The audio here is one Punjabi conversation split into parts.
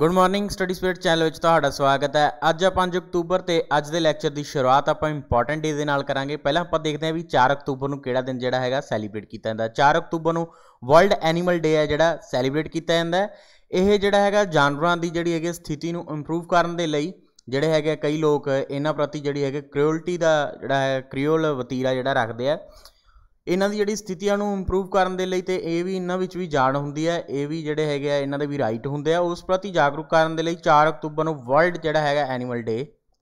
good morning study speed channel ਵਿੱਚ ਤੁਹਾਡਾ ਸਵਾਗਤ ਹੈ ਅੱਜ ਆ 5 ਅਕਤੂਬਰ ਤੇ ਅੱਜ ਦੇ ਲੈਕਚਰ ਦੀ ਸ਼ੁਰੂਆਤ ਆਪਾਂ ਇੰਪੋਰਟੈਂਟ ਡੇ ਦੇ ਨਾਲ ਕਰਾਂਗੇ ਪਹਿਲਾਂ ਆਪਾਂ ਦੇਖਦੇ ਹਾਂ ਵੀ 4 ਅਕਤੂਬਰ ਨੂੰ ਕਿਹੜਾ ਦਿਨ ਜਿਹੜਾ ਹੈਗਾ ਸੈਲੀਬ੍ਰੇਟ ਕੀਤਾ ਜਾਂਦਾ 4 ਅਕਤੂਬਰ ਨੂੰ ਵਰਲਡ ਐਨੀਮਲ ਡੇ ਹੈ ਜਿਹੜਾ ਸੈਲੀਬ੍ਰੇਟ ਕੀਤਾ ਜਾਂਦਾ ਇਹ ਜਿਹੜਾ ਹੈਗਾ ਜਾਨਵਰਾਂ ਦੀ ਜਿਹੜੀ ਹੈਗੀ ਸਥਿਤੀ ਨੂੰ ਇੰਪਰੂਵ ਕਰਨ ਦੇ ਲਈ ਜਿਹੜੇ ਹੈਗੇ ਕਈ ਲੋਕ ਇਹਨਾਂ ਪ੍ਰਤੀ ਜਿਹੜੀ ਹੈਗੇ ਕ੍ਰਿਓਲਟੀ ਦਾ ਜਿਹੜਾ ਹੈ ਕ੍ਰਿਓਲ ਵਤੀਰਾ ਜਿਹੜਾ ਰੱਖਦੇ ਆ ਇਹਨਾਂ ਦੀ ਜਿਹੜੀ ਸਥਿਤੀਆਂ ਨੂੰ ਇੰਪਰੂਵ ਕਰਨ ਦੇ ਲਈ ਤੇ ਇਹ ਵੀ ਇਹਨਾਂ ਵਿੱਚ ਵੀ ਜਾਣ ਹੁੰਦੀ ਹੈ ਇਹ ਵੀ ਜਿਹੜੇ ਹੈਗੇ ਆ ਇਹਨਾਂ ਦੇ ਵੀ ਰਾਈਟ ਹੁੰਦੇ ਆ ਉਸ ਪ੍ਰਤੀ ਜਾਗਰੂਕ ਕਰਨ ਦੇ ਲਈ 4 ਅਕਤੂਬਰ ਨੂੰ ਵਰਲਡ ਜਿਹੜਾ ਹੈਗਾ ਐਨੀਮਲ ਡੇ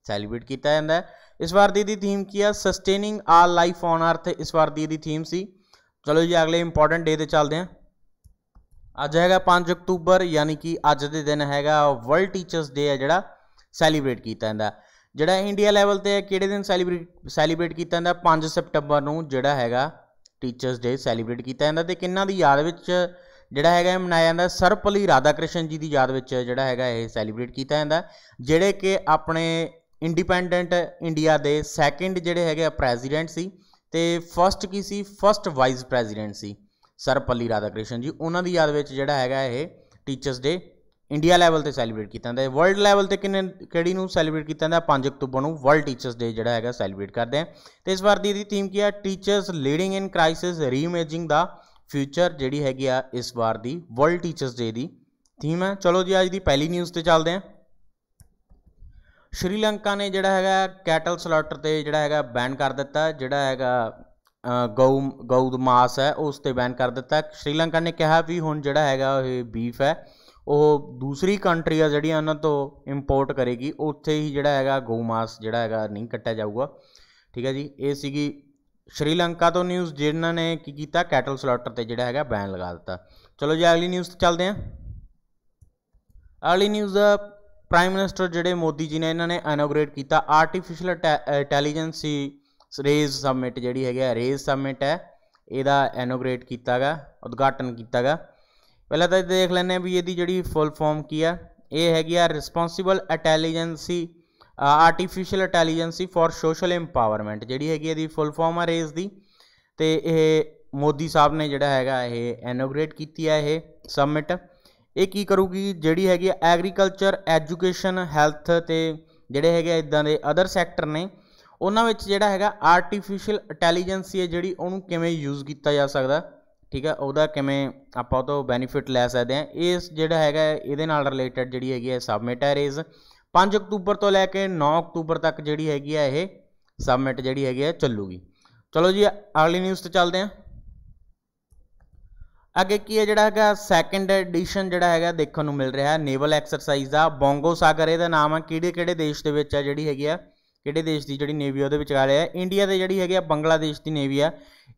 ਸੈਲੀਬ੍ਰੇਟ ਕੀਤਾ ਜਾਂਦਾ ਹੈ ਇਸ ਵਾਰ ਦੀ ਦੀ ਥੀਮ ਕੀ ਆ ਸਸਟੇਨਿੰਗ ਆਲ ਲਾਈਫ ਔਨ ਅਰਥ ਇਸ ਵਾਰ ਦੀ ਦੀ ਥੀਮ ਸੀ ਚਲੋ ਜੀ ਅਗਲੇ ਇੰਪੋਰਟੈਂਟ ਡੇ ਤੇ ਚੱਲਦੇ ਆ ਅੱਜ ਹੈਗਾ 5 ਅਕਤੂਬਰ ਯਾਨੀ ਕਿ ਅੱਜ ਦੇ ਦਿਨ ਹੈਗਾ ਵਰਲਡ ਟੀਚਰਸ ਡੇ ਹੈ ਜਿਹੜਾ ਸੈਲੀਬ੍ਰੇਟ ਕੀਤਾ ਜਾਂਦਾ ਜਿਹੜਾ ਇੰਡੀਆ ਲੈਵਲ ਤੇ ਕਿਹੜੇ ਦਿਨ ਸੈਲੀਬ੍ਰੇਟ ਸੈਲੀਬ੍ਰੇਟ ਕੀਤਾ ਜਾਂਦਾ 5 ਸਤੰਬਰ ਨੂੰ ਜਿਹੜਾ ਹੈਗਾ ਟੀਚਰਸ ਡੇ ਸੈਲੀਬ੍ਰੇਟ ਕੀਤਾ ਜਾਂਦਾ ਤੇ ਕਿੰਨਾਂ ਦੀ ਯਾਦ ਵਿੱਚ ਜਿਹੜਾ ਹੈਗਾ ਇਹ ਮਨਾਇਆ ਜਾਂਦਾ ਸਰਪਲੀ ਰਾਧਾ ਕ੍ਰਿਸ਼ਨ ਜੀ ਦੀ ਯਾਦ ਵਿੱਚ ਜਿਹੜਾ ਹੈਗਾ ਇਹ ਸੈਲੀਬ੍ਰੇਟ ਕੀਤਾ ਜਾਂਦਾ ਜਿਹੜੇ ਕਿ ਆਪਣੇ ਇੰਡੀਪੈਂਡੈਂਟ ਇੰਡੀਆ ਦੇ ਸੈਕੰਡ ਜਿਹੜੇ ਹੈਗੇ ਪ੍ਰੈਜ਼ੀਡੈਂਟ ਸੀ ਤੇ ਫਰਸਟ ਕੀ ਸੀ ਫਰਸਟ ਵਾਈਸ ਪ੍ਰੈਜ਼ੀਡੈਂਟ ਸੀ ਸਰਪਲੀ ਰਾਧਾ ਕ੍ਰਿਸ਼ਨ ਜੀ ਉਹਨਾਂ ਦੀ ਯਾਦ ਵਿੱਚ ਜਿਹੜਾ ਹੈਗਾ ਇਹ ਟੀਚਰਸ ਡੇ ਇੰਡੀਆ ਲੈਵਲ ਤੇ ਸੈਲੀਬ੍ਰੇਟ ਕੀਤਾ ਜਾਂਦਾ ਹੈ ਵਰਲਡ ਲੈਵਲ ਤੇ ਕਿੰਨੇ ਕਿਹੜੀ ਨੂੰ ਸੈਲੀਬ੍ਰੇਟ ਕੀਤਾ ਜਾਂਦਾ 5 ਅਕਤੂਬਰ ਨੂੰ ਵਰਲਡ ਟੀਚਰਸ ਡੇ ਜਿਹੜਾ ਹੈਗਾ ਸੈਲੀਬ੍ਰੇਟ ਕਰਦੇ ਆ ਤੇ ਇਸ ਵਾਰ ਦੀ ਇਹਦੀ ਥੀਮ ਕੀ ਹੈ teachers leading in crisis reimagining the future ਜਿਹੜੀ ਹੈਗੀ ਆ ਇਸ ਵਾਰ ਦੀ ਵਰਲਡ ਟੀਚਰਸ ਡੇ ਦੀ ਥੀਮ ਹੈ ਚਲੋ ਜੀ ਅੱਜ ਦੀ ਪਹਿਲੀ ਨਿਊਜ਼ ਤੇ ਚੱਲਦੇ ਆ ਸ਼੍ਰੀਲੰਕਾ ਨੇ ਜਿਹੜਾ ਹੈਗਾ ਕੈਟਲ ਸਲਾਟਰ ਤੇ ਜਿਹੜਾ ਹੈਗਾ ਬੈਨ ਕਰ ਦਿੱਤਾ ਜਿਹੜਾ ਹੈਗਾ ਗਊ ਗਊ ਮਾਸ ਹੈ ਉਸ ਤੇ ਬੈਨ ਕਰ ਦਿੱਤਾ ਸ਼੍ਰੀਲੰਕਾ ਨੇ ਕਿਹਾ ਵੀ ਹੁਣ ਜਿਹੜਾ ਹੈਗਾ ਇਹ ਬੀਫ ਹੈ ਉਹ ਦੂਸਰੀ ਕੰਟਰੀ ਆ ਜਿਹੜੀਆਂ ਉਹਨਾਂ ਤੋਂ ਇੰਪੋਰਟ ਕਰੇਗੀ ਉੱਥੇ ਹੀ ਜਿਹੜਾ ਹੈਗਾ ਗਊ ਮਾਸ ਜਿਹੜਾ ਹੈਗਾ ਨਹੀਂ ਕੱਟਿਆ ਜਾਊਗਾ ਠੀਕ ਹੈ ਜੀ ਇਹ ਸੀਗੀ ਸ਼੍ਰੀਲੰਕਾ ਤੋਂ ਨਿਊਜ਼ ਜਿਨ੍ਹਾਂ ਨੇ ਕੀ ਕੀਤਾ ਕੈਟਲ ਸਲੌਟਰ ਤੇ ਜਿਹੜਾ ਹੈਗਾ ਬੈਨ ਲਗਾ ਦਿੱਤਾ ਚਲੋ ਜੀ ਅਗਲੀ ਨਿਊਜ਼ ਤੇ ਚੱਲਦੇ ਆ ਅਗਲੀ ਨਿਊਜ਼ ਦਾ ਪ੍ਰਾਈਮ ਮਿਨਿਸਟਰ ਜਿਹੜੇ ਮੋਦੀ ਜੀ ਨੇ ਇਹਨਾਂ ਨੇ ਇਨੋਗ੍ਰੇਟ ਕੀਤਾ ਆਰਟੀਫੀਸ਼ੀਅਲ ਇੰਟੈਲੀਜੈਂਸੀ ਰੇਜ਼ ਸਬਮਿਟ ਜਿਹੜੀ ਹੈਗਾ ਰੇਜ਼ ਸਬਮਿਟ ਹੈ ਇਹਦਾ ਇਨੋਗ੍ਰੇਟ ਕੀਤਾਗਾ ਉਦਘਾਟਨ ਕੀਤਾਗਾ ਪਹਿਲਾਂ ਤਾਂ ਦੇਖ ਲੈਂਦੇ ਆ ਵੀ ਇਹਦੀ ਜਿਹੜੀ ਫੁੱਲ ਫਾਰਮ ਕੀ ਆ ਇਹ ਹੈਗੀ ਆ responsible intelligence artificial intelligence for social empowerment ਜਿਹੜੀ ਹੈਗੀ ਇਹਦੀ ਫੁੱਲ ਫਾਰਮ ਆ ਰੇਸ ਦੀ ਤੇ ਇਹ ਮੋਦੀ ਸਾਹਿਬ ਨੇ ਜਿਹੜਾ ਹੈਗਾ ਇਹ ਇਨੋਗ੍ਰੇਟ ਕੀਤੀ ਆ ਇਹ ਸਬਮਿਟ ਇਹ ਕੀ ਕਰੂਗੀ ਜਿਹੜੀ ਹੈਗੀ ਐਗਰੀਕਲਚਰ ਐਜੂਕੇਸ਼ਨ ਹੈਲਥ ਤੇ ਜਿਹੜੇ ਹੈਗੇ ਇਦਾਂ ਦੇ ਅਦਰ ਸੈਕਟਰ ਨੇ ਉਹਨਾਂ ਵਿੱਚ ਜਿਹੜਾ ਹੈਗਾ ਆਰਟੀਫੀਸ਼ੀਅਲ ਇੰਟੈਲੀਜੈਂਸੀ ਹੈ ਜਿਹੜੀ ਉਹਨੂੰ ਕਿਵੇਂ ਯੂਜ਼ ਕੀਤਾ ਜਾ ਸਕਦਾ ਠੀਕ ਹੈ ਉਹਦਾ ਕਿਵੇਂ ਆਪਾਂ ਉਹ ਤੋਂ ਬੈਨੀਫਿਟ ਲੈ ਸਕਦੇ ਹਾਂ ਇਸ ਜਿਹੜਾ ਹੈਗਾ ਇਹਦੇ ਨਾਲ ਰਿਲੇਟਡ ਜਿਹੜੀ ਹੈਗੀ ਹੈ ਸਬਮਿਟ ਰੇਜ਼ 5 ਅਕਤੂਬਰ ਤੋਂ ਲੈ ਕੇ 9 ਅਕਤੂਬਰ ਤੱਕ ਜਿਹੜੀ ਹੈਗੀ ਹੈ ਇਹ ਸਬਮਿਟ ਜਿਹੜੀ ਹੈਗੀ ਹੈ ਚੱਲੂਗੀ ਚਲੋ ਜੀ ਅਗਲੀ ਨਿਊਜ਼ ਤੇ ਚੱਲਦੇ ਹਾਂ ਅੱਗੇ ਕੀ ਹੈ ਜਿਹੜਾ ਹੈਗਾ ਸੈਕੰਡ ਐਡੀਸ਼ਨ ਜਿਹੜਾ ਹੈਗਾ ਦੇਖਣ ਨੂੰ ਮਿਲ ਰਿਹਾ ਹੈ ਨੇਵਲ ਐਕਸਰਸਾਈਜ਼ ਦਾ ਬੋਂਗੋ ਸਾਗਰ ਇਹਦਾ ਨਾਮ ਹੈ ਕਿਹੜੇ ਕਿਹੜੇ ਦੇਸ਼ ਦੇ ਵਿੱਚ ਹੈ ਜਿਹੜੀ ਹੈਗੀ ਆ ਕਿਹੜੇ ਦੇਸ਼ ਦੀ ਜਿਹੜੀ ਨੇਵੀ ਆ ਉਹਦੇ ਵਿਚਾਲੇ ਆ ਇੰਡੀਆ ਦੇ ਜਿਹੜੀ ਹੈਗੀ ਆ ਬੰਗਲਾਦੇਸ਼ ਦੀ ਨੇਵੀ ਆ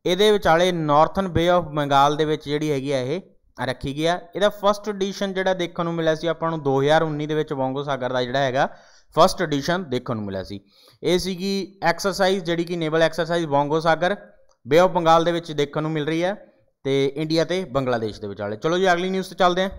ਇਹਦੇ ਵਿਚਾਲੇ ਨਾਰਥਨ ਬੇ ਆਫ ਬੰਗਾਲ ਦੇ ਵਿੱਚ ਜਿਹੜੀ ਹੈਗੀ ਆ ਇਹ ਰੱਖੀ ਗਿਆ ਇਹਦਾ ਫਰਸਟ ਐਡੀਸ਼ਨ ਜਿਹੜਾ ਦੇਖਣ ਨੂੰ ਮਿਲਿਆ ਸੀ ਆਪਾਂ ਨੂੰ 2019 ਦੇ ਵਿੱਚ ਵੰਗੋ ਸਾਗਰ ਦਾ ਜਿਹੜਾ ਹੈਗਾ ਫਰਸਟ ਐਡੀਸ਼ਨ ਦੇਖਣ ਨੂੰ ਮਿਲਿਆ ਸੀ ਇਹ ਸੀਗੀ ਐਕਸਰਸਾਈਜ਼ ਜਿਹੜੀ ਕਿ naval exercise Bongosagar bay of Bengal ਦੇ ਵਿੱਚ ਦੇਖਣ ਨੂੰ ਮਿਲ ਰਹੀ ਹੈ ਤੇ ਇੰਡੀਆ ਤੇ ਬੰਗਲਾਦੇਸ਼ ਦੇ ਵਿਚਾਲੇ ਚਲੋ ਜੀ ਅਗਲੀ ਨਿਊਜ਼ ਤੇ ਚੱਲਦੇ ਆਂ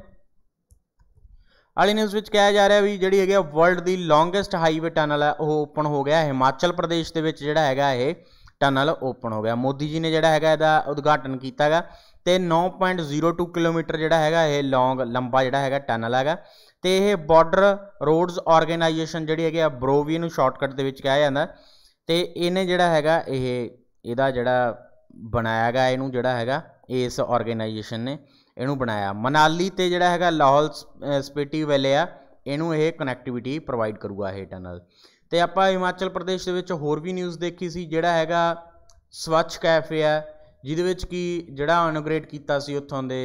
ਅਲੀ ਨਿਊਜ਼ ਵਿੱਚ ਕਿਹਾ ਜਾ ਰਿਹਾ ਵੀ ਜਿਹੜੀ ਹੈਗੀ ਆ ਵਰਲਡ ਦੀ ਲੌਂਗੇਸਟ ਹਾਈਵੇ ਟਨਲ ਹੈ ਉਹ ਓਪਨ ਹੋ ਗਿਆ ਹਿਮਾਚਲ ਪ੍ਰਦੇਸ਼ ਦੇ ਵਿੱਚ ਜਿਹੜਾ ਹੈਗਾ ਇਹ ਟਨਲ ਓਪਨ ਹੋ ਗਿਆ ਮੋਦੀ ਜੀ ਨੇ ਜਿਹੜਾ ਹੈਗਾ ਇਹਦਾ ਉਦਘਾਟਨ ਕੀਤਾਗਾ ਤੇ 9.02 ਕਿਲੋਮੀਟਰ ਜਿਹੜਾ ਹੈਗਾ ਇਹ ਲੌਂਗ ਲੰਬਾ ਜਿਹੜਾ ਹੈਗਾ ਟਨਲ ਹੈਗਾ ਤੇ ਇਹ ਬਾਰਡਰ ਰੋਡਸ ਆਰਗੇਨਾਈਜੇਸ਼ਨ ਜਿਹੜੀ ਹੈਗੀ ਆ ਬਰੋਵੀ ਨੂੰ ਸ਼ਾਰਟਕਟ ਦੇ ਵਿੱਚ ਕਿਹਾ ਜਾਂਦਾ ਤੇ ਇਹਨੇ ਜਿਹੜਾ ਹੈਗਾ ਇਹ ਇਹਦਾ ਜਿਹੜਾ ਬਣਾਇਆਗਾ ਇਹਨੂੰ ਜਿਹੜਾ ਹੈਗਾ ਇਸ ਆਰਗੇਨਾਈਜੇਸ਼ਨ ਨੇ ਇਹਨੂੰ ਬਣਾਇਆ ਮਨਾਲੀ ਤੇ ਜਿਹੜਾ ਹੈਗਾ ਲਾਹੌਲ ਸਪੀਟੀ ਵੈਲੇ ਆ ਇਹਨੂੰ ਇਹ ਕਨੈਕਟੀਵਿਟੀ ਪ੍ਰੋਵਾਈਡ ਕਰੂਗਾ ਇਹ ਟਨਲ ਤੇ ਆਪਾਂ ਹਿਮਾਚਲ ਪ੍ਰਦੇਸ਼ ਦੇ ਵਿੱਚ ਹੋਰ ਵੀ ਨਿਊਜ਼ ਦੇਖੀ ਸੀ ਜਿਹੜਾ ਹੈਗਾ ਸਵੱਛ ਕੈਫੇ ਆ ਜਿਹਦੇ ਵਿੱਚ ਕੀ ਜਿਹੜਾ ਇਨੋਗ੍ਰੇਟ ਕੀਤਾ ਸੀ ਉੱਥੋਂ ਦੇ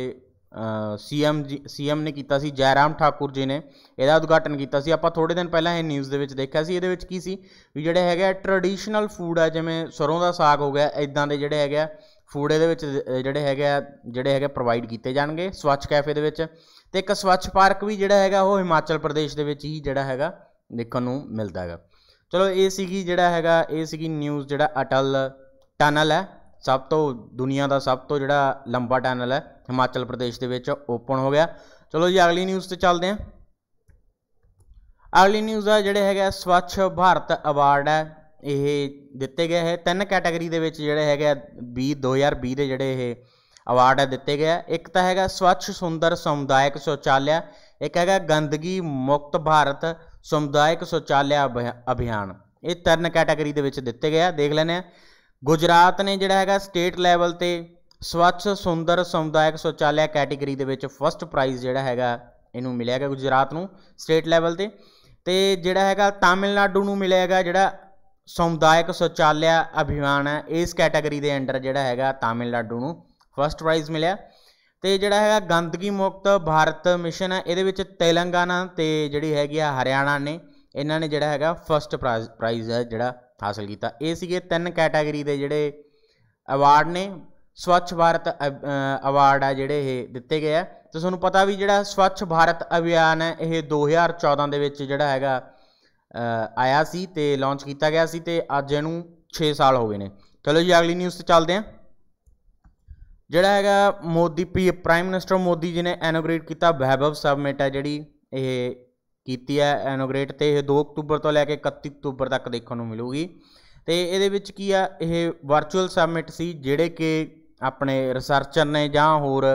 ਸੀਐਮ ਸੀਐਮ ਨੇ ਕੀਤਾ ਸੀ ਜੈਰਾਮ ਠਾਕੁਰ ਜੀ ਨੇ ਇਹਦਾ ਉਦਘਾਟਨ ਕੀਤਾ ਸੀ ਆਪਾਂ ਥੋੜੇ ਦਿਨ ਪਹਿਲਾਂ ਇਹ ਨਿਊਜ਼ ਦੇ ਵਿੱਚ ਦੇਖਿਆ ਸੀ ਇਹਦੇ ਵਿੱਚ ਕੀ ਸੀ ਵੀ ਜਿਹੜੇ ਹੈਗਾ ਟ੍ਰੈਡੀਸ਼ਨਲ ਫੂਡ ਆ ਜਿਵੇਂ ਸਰੋਂ ਦਾ ਸਾਗ ਹੋ ਗਿਆ ਇਦਾਂ ਦੇ ਜਿਹੜੇ ਹੈਗਾ ਫੂਡ ਇਹਦੇ ਵਿੱਚ ਜਿਹੜੇ ਹੈਗੇ ਜਿਹੜੇ ਹੈਗੇ ਪ੍ਰੋਵਾਈਡ ਕੀਤੇ ਜਾਣਗੇ ਸਵੱਛ ਕੈਫੇ ਦੇ ਵਿੱਚ ਤੇ ਇੱਕ ਸਵੱਛ ਪਾਰਕ ਵੀ ਜਿਹੜਾ ਹੈਗਾ ਉਹ ਹਿਮਾਚਲ ਪ੍ਰਦੇਸ਼ ਦੇ ਵਿੱਚ ਹੀ ਜਿਹੜਾ ਹੈਗਾ ਦੇਖਣ ਨੂੰ ਮਿਲਦਾ ਹੈਗਾ ਚਲੋ ਇਹ ਸੀਗੀ ਜਿਹੜਾ ਹੈਗਾ ਇਹ ਸੀਗੀ ਨਿਊਜ਼ ਜਿਹੜਾ ਅਟਲ ਟਨਲ ਹੈ ਸਭ ਤੋਂ ਦੁਨੀਆ ਦਾ ਸਭ ਤੋਂ ਜਿਹੜਾ ਲੰਬਾ ਟਨਲ ਹੈ ਹਿਮਾਚਲ ਪ੍ਰਦੇਸ਼ ਦੇ ਵਿੱਚ ਓਪਨ ਹੋ ਗਿਆ ਚਲੋ ਜੀ ਅਗਲੀ ਨਿਊਜ਼ ਤੇ ਚੱਲਦੇ ਆਂ ਅਗਲੀ ਨਿਊਜ਼ ਆ ਜਿਹੜੇ ਹੈਗਾ ਸਵੱਛ ਭਾਰਤ ਅਵਾਰਡ ਹੈ ਇਹ ਦਿੱਤੇ ਗਏ ਹੈ ਤਿੰਨ ਕੈਟਾਗਰੀ ਦੇ ਵਿੱਚ ਜਿਹੜੇ ਹੈਗਾ 20 2020 ਦੇ ਜਿਹੜੇ ਇਹ ਅਵਾਰਡ ਹੈ ਦਿੱਤੇ ਗਏ ਇੱਕ ਤਾਂ ਹੈਗਾ ਸਵੱਛ ਸੁੰਦਰ ਸਮੁਦਾਇਕ ਸ਼ੌਚਾਲਿਆ ਇੱਕ ਹੈਗਾ ਗੰਦਗੀ ਮੁਕਤ ਭਾਰਤ ਸਮੁਦਾਇਕ ਸ਼ੌਚਾਲਿਆ ਅਭਿਆਨ ਇਹ ਤਿੰਨ ਕੈਟਾਗਰੀ ਦੇ ਵਿੱਚ ਦਿੱਤੇ ਗਏ ਆ ਦੇਖ ਲੈਣੇ ਆ ਗੁਜਰਾਤ ਨੇ ਜਿਹੜਾ ਹੈਗਾ ਸਟੇਟ ਲੈਵਲ ਤੇ ਸਵੱਛ ਸੁੰਦਰ ਸਮੁਦਾਇਕ ਸ਼ੌਚਾਲਿਆ ਕੈਟਾਗਰੀ ਦੇ ਵਿੱਚ ਫਰਸਟ ਪ੍ਰਾਈਜ਼ ਜਿਹੜਾ ਹੈਗਾ ਇਹਨੂੰ ਮਿਲਿਆ ਹੈਗਾ ਗੁਜਰਾਤ ਨੂੰ ਸਟੇਟ ਲੈਵਲ ਤੇ ਤੇ ਜਿਹੜਾ ਹੈਗਾ ਤਾਮਿਲਨਾਡੂ ਨੂੰ ਮਿਲਿਆ ਹੈਗਾ ਜਿਹੜਾ ਸਮੁਦਾਇਕ ਸੋਚਾਲਿਆ ਅਭਿਆਨ ਹੈ ਇਸ ਕੈਟਾਗਰੀ ਦੇ ਅੰਡਰ ਜਿਹੜਾ ਹੈਗਾ ਤਾਮਿਲਨਾਡੂ ਨੂੰ ਫਰਸਟ ਪ੍ਰਾਈਜ਼ ਮਿਲਿਆ ਤੇ ਜਿਹੜਾ ਹੈਗਾ ਗੰਦਗੀ ਮੁਕਤ ਭਾਰਤ ਮਿਸ਼ਨ ਹੈ ਇਹਦੇ ਵਿੱਚ ਤੇਲੰਗਾਨਾ ਤੇ ਜਿਹੜੀ ਹੈਗੀ ਆ ਹਰਿਆਣਾ ਨੇ ਇਹਨਾਂ ਨੇ ਜਿਹੜਾ ਹੈਗਾ ਫਰਸਟ ਪ੍ਰਾਈਜ਼ ਹੈ ਜਿਹੜਾ ਹਾਸਲ ਕੀਤਾ ਇਹ ਸੀਗੇ ਤਿੰਨ ਕੈਟਾਗਰੀ ਦੇ ਜਿਹੜੇ ਅਵਾਰਡ ਨੇ ਸਵੱਛ ਭਾਰਤ ਅਵਾਰਡ ਆ ਜਿਹੜੇ ਇਹ ਦਿੱਤੇ ਗਏ ਆ ਤੇ ਤੁਹਾਨੂੰ ਪਤਾ ਵੀ ਜਿਹੜਾ ਸਵੱਛ ਭਾਰਤ ਅਭਿਆਨ ਹੈ ਇਹ 2014 ਦੇ ਵਿੱਚ ਜਿਹੜਾ ਹੈਗਾ ਆਇਆ ਸੀ ਤੇ ਲਾਂਚ ਕੀਤਾ ਗਿਆ ਸੀ ਤੇ ਅੱਜ ਇਹਨੂੰ 6 ਸਾਲ ਹੋ ਗਏ ਨੇ ਚਲੋ ਜੀ ਅਗਲੀ ਨਿਊਜ਼ ਤੇ ਚੱਲਦੇ ਆ ਜਿਹੜਾ ਹੈਗਾ Modi P prime minister Modi ji ਨੇ ਐਨੋਗ੍ਰੇਟ ਕੀਤਾ ਵੈਭਵ ਸਬਮਿਟ ਹੈ ਜਿਹੜੀ ਇਹ ਕੀਤੀ ਹੈ ਐਨੋਗ੍ਰੇਟ ਤੇ ਇਹ 2 ਅਕਤੂਬਰ ਤੋਂ ਲੈ ਕੇ 31 ਅਕਤੂਬਰ ਤੱਕ ਦੇਖਣ ਨੂੰ ਮਿਲੂਗੀ ਤੇ ਇਹਦੇ ਵਿੱਚ ਕੀ ਆ ਇਹ ਵਰਚੁਅਲ ਸਬਮਿਟ ਸੀ ਜਿਹੜੇ ਕਿ ਆਪਣੇ ਰਿਸਰਚਰ ਨੇ ਜਾਂ ਹੋਰ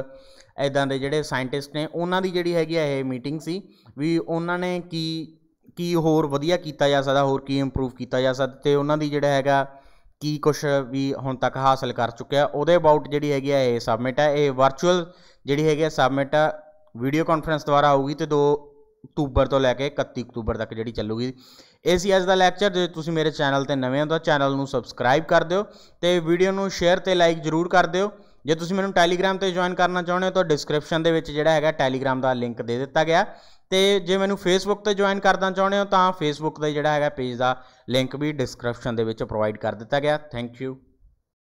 ਇਦਾਂ ਦੇ ਜਿਹੜੇ ਸਾਇੰਟਿਸਟ ਨੇ ਉਹਨਾਂ ਦੀ ਜਿਹੜੀ ਹੈਗੀ ਆ ਇਹ ਮੀਟਿੰਗ ਸੀ ਵੀ ਉਹਨਾਂ ਨੇ ਕੀ ਕੀ ਹੋਰ ਵਧੀਆ ਕੀਤਾ ਜਾ ਸਕਦਾ ਹੋਰ ਕੀ ਇੰਪਰੂਵ ਕੀਤਾ ਜਾ ਸਕਦਾ ਤੇ ਉਹਨਾਂ ਦੀ ਜਿਹੜਾ ਹੈਗਾ ਕੀ ਕੁਝ ਵੀ ਹੁਣ ਤੱਕ ਹਾਸਲ ਕਰ ਚੁੱਕਿਆ ਉਹਦੇ ਅਬਾਊਟ ਜਿਹੜੀ ਹੈਗੀ ਆ ਇਹ ਸਬਮਿਟ ਹੈ ਇਹ ਵਰਚੁਅਲ ਜਿਹੜੀ ਹੈਗੀ ਆ ਸਬਮਿਟ ਵੀਡੀਓ ਕਾਨਫਰੰਸ ਦੁਆਰਾ ਆਊਗੀ ਤੇ 2 ਅਕਤੂਬਰ ਤੋਂ ਲੈ ਕੇ 31 ਅਕਤੂਬਰ ਤੱਕ ਜਿਹੜੀ ਚੱਲੂਗੀ ਇਹ ਸੀ ਅੱਜ ਦਾ ਲੈਕਚਰ ਜੇ ਤੁਸੀਂ ਮੇਰੇ ਚੈਨਲ ਤੇ ਨਵੇਂ ਹੋ ਤਾਂ ਚੈਨਲ ਨੂੰ ਸਬਸਕ੍ਰਾਈਬ ਕਰ ਦਿਓ ਤੇ ਵੀਡੀਓ ਨੂੰ ਸ਼ੇਅਰ ਤੇ ਲਾਈਕ ਜ਼ਰੂਰ ਕਰ ਦਿਓ ਜੇ ਤੁਸੀਂ ਮੈਨੂੰ ਟੈਲੀਗ੍ਰam ਤੇ ਜੁਆਇਨ ਕਰਨਾ ਚਾਹੁੰਦੇ ਹੋ ਤਾਂ ਡਿਸਕ੍ਰਿਪਸ਼ਨ ਦੇ ਵਿੱਚ ਜਿਹੜਾ ਹੈਗਾ ਟੈਲੀਗ੍ਰam ਦਾ ਲਿੰਕ ਦੇ ਦਿੱਤਾ ਗਿਆ ਤੇ ਜੇ ਮੈਨੂੰ ਫੇਸਬੁੱਕ ਤੇ ਜੁਆਇਨ ਕਰਨਾ ਚਾਹੁੰਦੇ ਹੋ ਤਾਂ ਫੇਸਬੁੱਕ ਦਾ ਜਿਹੜਾ ਹੈਗਾ ਪੇਜ ਦਾ ਲਿੰਕ ਵੀ ਡਿਸਕ੍ਰਿਪਸ਼ਨ ਦੇ ਵਿੱਚ ਪ੍ਰੋਵਾਈਡ ਕਰ ਦਿੱਤਾ ਗਿਆ ਥੈਂਕ ਯੂ